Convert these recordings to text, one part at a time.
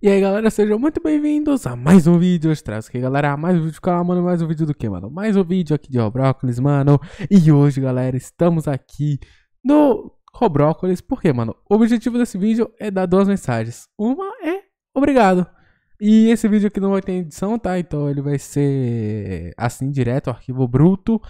E aí galera, sejam muito bem-vindos a mais um vídeo, eu trago aqui galera, mais um vídeo, calma mano, mais um vídeo do que mano? Mais um vídeo aqui de Robrócolis, mano, e hoje galera, estamos aqui no Robrócolis, porque mano, o objetivo desse vídeo é dar duas mensagens, uma é obrigado, e esse vídeo aqui não vai ter edição, tá, então ele vai ser assim direto, arquivo bruto,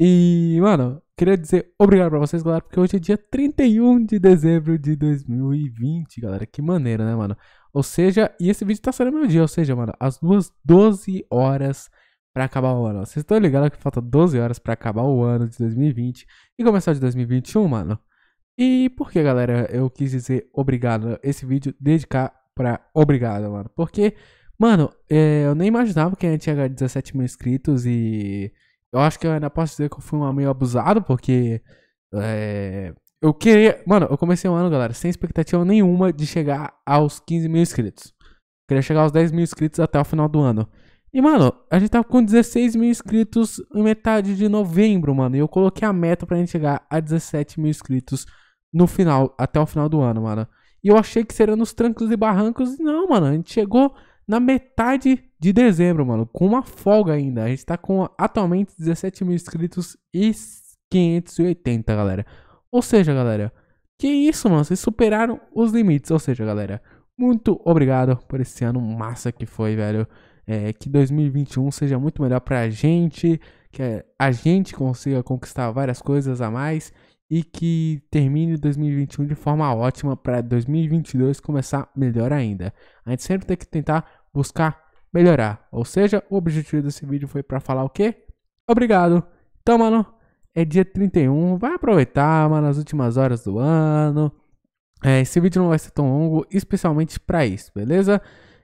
e mano, queria dizer obrigado pra vocês, galera, porque hoje é dia 31 de dezembro de 2020, galera, que maneiro, né mano? Ou seja, e esse vídeo tá saindo no meu dia, ou seja, mano, as duas 12 horas para acabar o ano. Vocês estão ligados que falta 12 horas para acabar o ano de 2020 e começar de 2021, mano? E por que, galera, eu quis dizer obrigado esse vídeo dedicar para obrigado, mano? Porque, mano, é, eu nem imaginava que a gente ia 17 mil inscritos e eu acho que eu ainda posso dizer que eu fui um meio abusado, porque é, eu queria. Mano, eu comecei um ano, galera, sem expectativa nenhuma de chegar aos 15 mil inscritos. Eu queria chegar aos 10 mil inscritos até o final do ano. E, mano, a gente tava com 16 mil inscritos em metade de novembro, mano. E eu coloquei a meta pra gente chegar a 17 mil inscritos no final, até o final do ano, mano. E eu achei que seria nos trancos e barrancos. Não, mano, a gente chegou na metade de dezembro, mano. Com uma folga ainda. A gente tá com atualmente 17 mil inscritos e 580, galera. Ou seja, galera, que isso, mano. Vocês superaram os limites. Ou seja, galera, muito obrigado por esse ano massa que foi, velho. É, que 2021 seja muito melhor pra gente. Que a gente consiga conquistar várias coisas a mais. E que termine 2021 de forma ótima para 2022 começar melhor ainda. A gente sempre tem que tentar buscar melhorar. Ou seja, o objetivo desse vídeo foi para falar o quê? Obrigado. Então, mano, é dia 31, vai aproveitar, mano nas últimas horas do ano. É, esse vídeo não vai ser tão longo, especialmente para isso, beleza?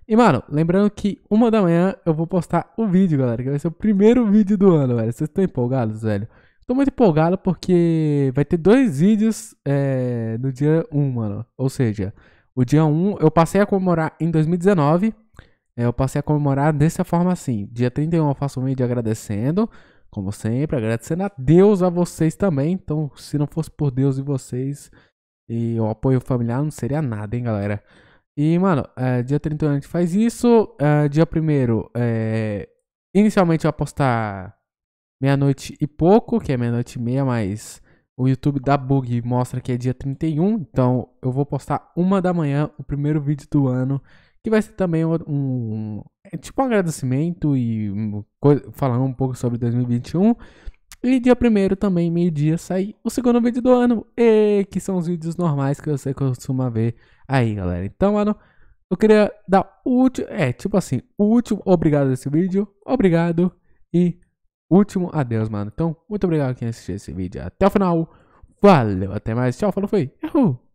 E, mano, lembrando que uma da manhã eu vou postar o um vídeo, galera, que vai ser o primeiro vídeo do ano, velho. Vocês estão empolgados, velho? Tô muito empolgado porque vai ter dois vídeos é, no dia 1, um, mano. Ou seja, o dia 1 um, eu passei a comemorar em 2019. É, eu passei a comemorar dessa forma assim. Dia 31 eu faço um vídeo agradecendo. Como sempre, agradecendo a Deus a vocês também. Então, se não fosse por Deus e vocês e o apoio familiar, não seria nada, hein, galera? E, mano, é, dia 31 a gente faz isso. É, dia 1 é, inicialmente eu apostar meia-noite e pouco, que é meia-noite e meia, mas o YouTube da Bug mostra que é dia 31. Então, eu vou postar uma da manhã o primeiro vídeo do ano, que vai ser também um, um é tipo um agradecimento e hum, falar um pouco sobre 2021. E dia primeiro também, meio-dia, sair o segundo vídeo do ano. E que são os vídeos normais que você costuma ver aí, galera. Então, mano, eu queria dar o último. É, tipo assim, o último obrigado desse vídeo. Obrigado. E último adeus, mano. Então, muito obrigado quem assistiu esse vídeo. Até o final. Valeu, até mais. Tchau, falou, foi. Uhul.